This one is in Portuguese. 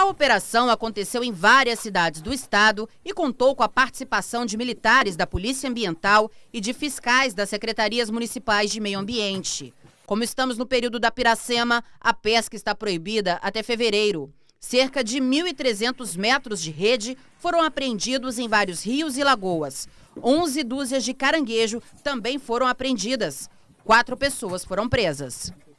A operação aconteceu em várias cidades do estado e contou com a participação de militares da Polícia Ambiental e de fiscais das secretarias municipais de meio ambiente. Como estamos no período da Piracema, a pesca está proibida até fevereiro. Cerca de 1.300 metros de rede foram apreendidos em vários rios e lagoas. 11 dúzias de caranguejo também foram apreendidas. Quatro pessoas foram presas.